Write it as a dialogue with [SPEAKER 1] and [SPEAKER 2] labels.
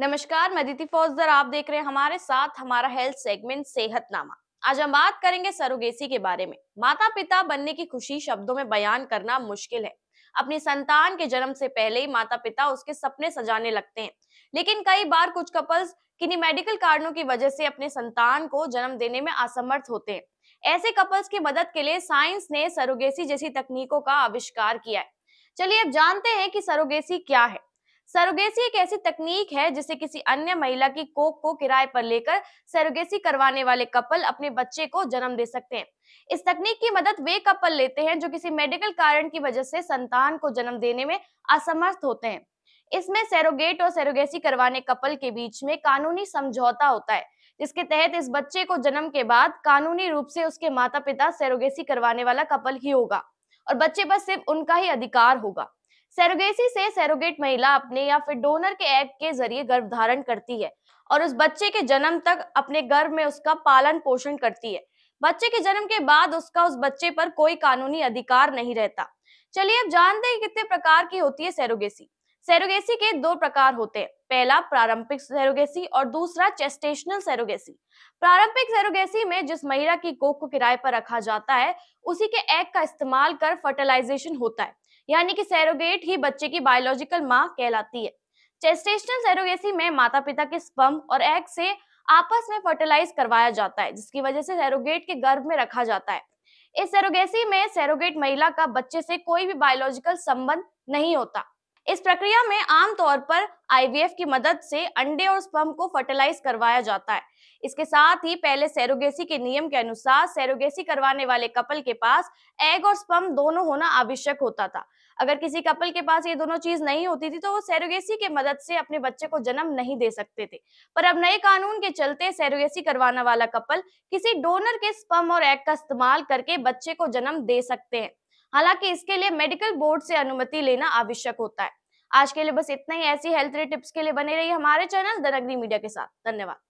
[SPEAKER 1] नमस्कार मैं दीति फौजदर आप देख रहे हैं हमारे साथ हमारा हेल्थ सेगमेंट सेहतनामा आज हम बात करेंगे सरोगेसी के बारे में माता पिता बनने की खुशी शब्दों में बयान करना मुश्किल है अपनी संतान के जन्म से पहले ही माता पिता उसके सपने सजाने लगते हैं लेकिन कई बार कुछ कपल्स किन्हीं मेडिकल कारणों की वजह से अपने संतान को जन्म देने में असमर्थ होते हैं ऐसे कपल्स की मदद के लिए साइंस ने सरोगेसी जैसी तकनीकों का आविष्कार किया है चलिए अब जानते हैं कि सरोगेसी क्या है सरोगेसी एक ऐसी तकनीक है जिसे किसी अन्य महिला की कोख को किराए पर लेकर सरोगेसी करवाने वाले कपल अपने बच्चे को जन्म दे सकते हैं इस तकनीक की मदद वे कपल लेते हैं जो किसी मेडिकल कारण की वजह से संतान को जन्म देने में असमर्थ होते हैं इसमें सेरोगेट और सैरोगेसी करवाने कपल के बीच में कानूनी समझौता होता है जिसके तहत इस बच्चे को जन्म के बाद कानूनी रूप से उसके माता पिता सेरोगेसी करवाने वाला कपल ही होगा और बच्चे पर सिर्फ उनका ही अधिकार होगा सेरोगेसी से सेरोगेट महिला अपने या फिर डोनर के एग के जरिए गर्भ धारण करती है और उस बच्चे के जन्म तक अपने गर्भ में उसका पालन पोषण करती है बच्चे के जन्म के बाद उसका उस बच्चे पर कोई कानूनी अधिकार नहीं रहता चलिए अब जानते हैं कितने प्रकार की होती है सेरोगेसी सेरोगेसी के दो प्रकार होते हैं पहला प्रारंभिक सेरोगेसी और दूसरा चेस्टेशनल सेरोगेसी प्रारंभिक सेरोगेसी में जिस महिला की कोख को किराए पर रखा जाता है उसी के एग का इस्तेमाल कर फर्टिलाइजेशन होता है यानी कि सेरोगेट ही बच्चे की बायोलॉजिकल माँ कहलाती है चेस्टेशनल सेरोगेसी में माता पिता के स्पम और एग से आपस में फर्टिलाइज करवाया जाता है जिसकी वजह से सेरोगेट के गर्भ में रखा जाता है इस सेरोगेसी में सेरोगेट महिला का बच्चे से कोई भी बायोलॉजिकल संबंध नहीं होता इस प्रक्रिया में आमतौर पर आईवीएफ की मदद से अंडे और स्पम को फर्टिलाइज करवाया जाता है इसके साथ ही पहले सेरोगेसी के नियम के अनुसार सेरोगेसी करवाने वाले कपल के पास एग और स्पम दोनों होना आवश्यक होता था अगर किसी कपल के पास ये दोनों चीज नहीं होती थी तो वो सेरोगेसी के मदद से अपने बच्चे को जन्म नहीं दे सकते थे पर अब नए कानून के चलते सेरोगेसी करवाने वाला कपल किसी डोनर के स्पम और एग का इस्तेमाल करके बच्चे को जन्म दे सकते हैं हालांकि इसके लिए मेडिकल बोर्ड से अनुमति लेना आवश्यक होता है आज के लिए बस इतना ही ऐसी हेल्थ टिप्स के लिए बने रही हमारे चैनल दनग्नि मीडिया के साथ धन्यवाद